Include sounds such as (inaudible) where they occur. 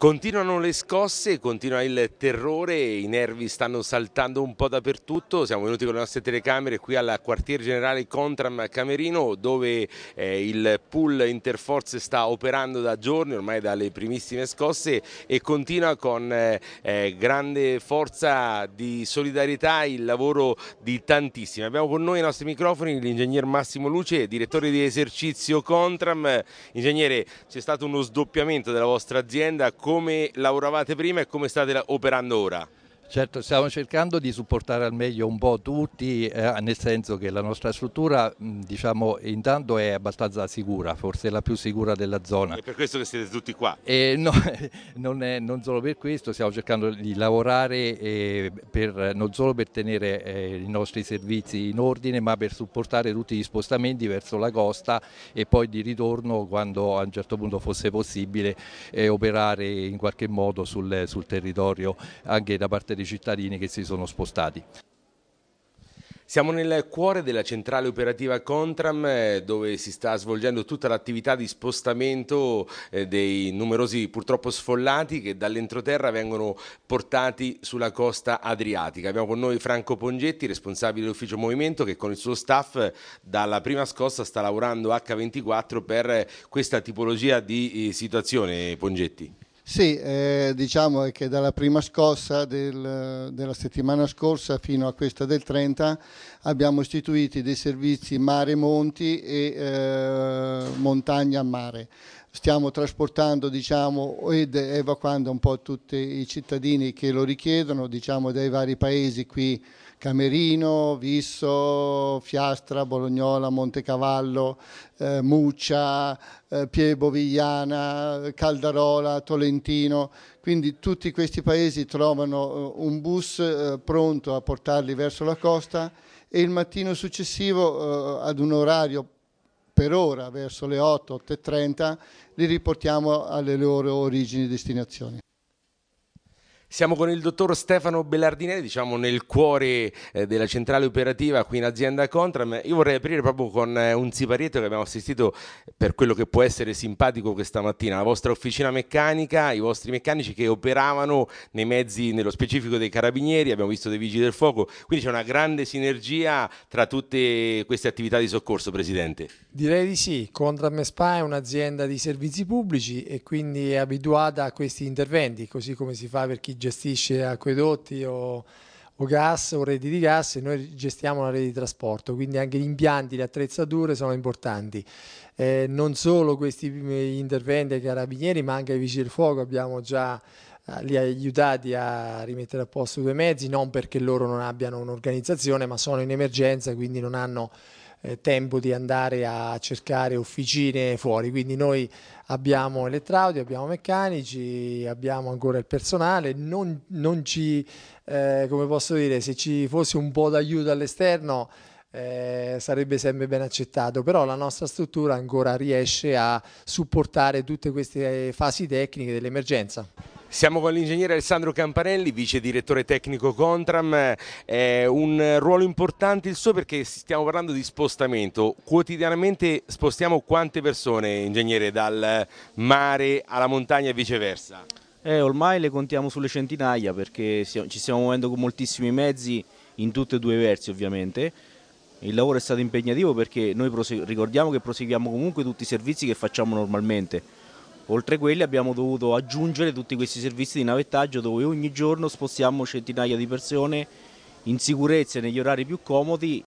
Continuano le scosse, continua il terrore, i nervi stanno saltando un po' dappertutto, siamo venuti con le nostre telecamere qui al quartier generale Contram Camerino dove eh, il pool Interforce sta operando da giorni, ormai dalle primissime scosse e continua con eh, eh, grande forza di solidarietà il lavoro di tantissimi. Abbiamo con noi ai nostri microfoni l'ingegner Massimo Luce, direttore di esercizio Contram. Ingegnere, c'è stato uno sdoppiamento della vostra azienda come lavoravate prima e come state operando ora? Certo, stiamo cercando di supportare al meglio un po' tutti, eh, nel senso che la nostra struttura diciamo, intanto è abbastanza sicura, forse la più sicura della zona. È per questo che siete tutti qua? Eh, no, (laughs) non, è, non, solo per questo, stiamo cercando di lavorare eh, per, non solo per tenere eh, i nostri servizi in ordine, ma per supportare tutti gli spostamenti verso la costa e poi di ritorno quando a un certo punto fosse possibile eh, operare in qualche modo sul, sul territorio anche da parte di per cittadini che si sono spostati. Siamo nel cuore della centrale operativa Contram eh, dove si sta svolgendo tutta l'attività di spostamento eh, dei numerosi purtroppo sfollati che dall'entroterra vengono portati sulla costa adriatica. Abbiamo con noi Franco Pongetti, responsabile dell'ufficio movimento che con il suo staff eh, dalla prima scossa sta lavorando H24 per questa tipologia di situazione Pongetti. Sì, eh, diciamo che dalla prima scossa del, della settimana scorsa fino a questa del 30 abbiamo istituito dei servizi mare-monti e eh, montagna-mare stiamo trasportando diciamo, ed evacuando un po' tutti i cittadini che lo richiedono diciamo, dai vari paesi qui Camerino, Visso, Fiastra, Bolognola, Montecavallo, eh, Muccia, eh, Piebovigliana, Caldarola, Tolentino. Quindi tutti questi paesi trovano eh, un bus eh, pronto a portarli verso la costa e il mattino successivo eh, ad un orario per ora verso le 8, 8 e 30 li riportiamo alle loro origini e destinazioni. Siamo con il dottor Stefano Bellardinelli, diciamo nel cuore eh, della centrale operativa qui in azienda Contram. Io vorrei aprire proprio con eh, un siparietto che abbiamo assistito per quello che può essere simpatico questa mattina, la vostra officina meccanica, i vostri meccanici che operavano nei mezzi, nello specifico dei carabinieri, abbiamo visto dei vigili del fuoco, quindi c'è una grande sinergia tra tutte queste attività di soccorso, Presidente. Direi di sì, Contram Spa è un'azienda di servizi pubblici e quindi è abituata a questi interventi, così come si fa per chi gestisce acquedotti o, o gas o reti di gas e noi gestiamo la rete di trasporto, quindi anche gli impianti, le attrezzature sono importanti. Eh, non solo questi interventi ai carabinieri ma anche ai vigili del fuoco abbiamo già eh, li ha aiutati a rimettere a posto due mezzi, non perché loro non abbiano un'organizzazione, ma sono in emergenza, quindi non hanno eh, tempo di andare a cercare officine fuori, quindi noi abbiamo elettrauti, abbiamo meccanici, abbiamo ancora il personale, non, non ci, eh, come posso dire, se ci fosse un po' d'aiuto all'esterno eh, sarebbe sempre ben accettato, però la nostra struttura ancora riesce a supportare tutte queste fasi tecniche dell'emergenza. Siamo con l'ingegnere Alessandro Campanelli, vice direttore tecnico Contram, è un ruolo importante il suo perché stiamo parlando di spostamento, quotidianamente spostiamo quante persone ingegnere dal mare alla montagna e viceversa? Eh, ormai le contiamo sulle centinaia perché ci stiamo muovendo con moltissimi mezzi in tutti e due i versi ovviamente, il lavoro è stato impegnativo perché noi ricordiamo che proseguiamo comunque tutti i servizi che facciamo normalmente, Oltre a quelli abbiamo dovuto aggiungere tutti questi servizi di navettaggio dove ogni giorno spostiamo centinaia di persone in sicurezza e negli orari più comodi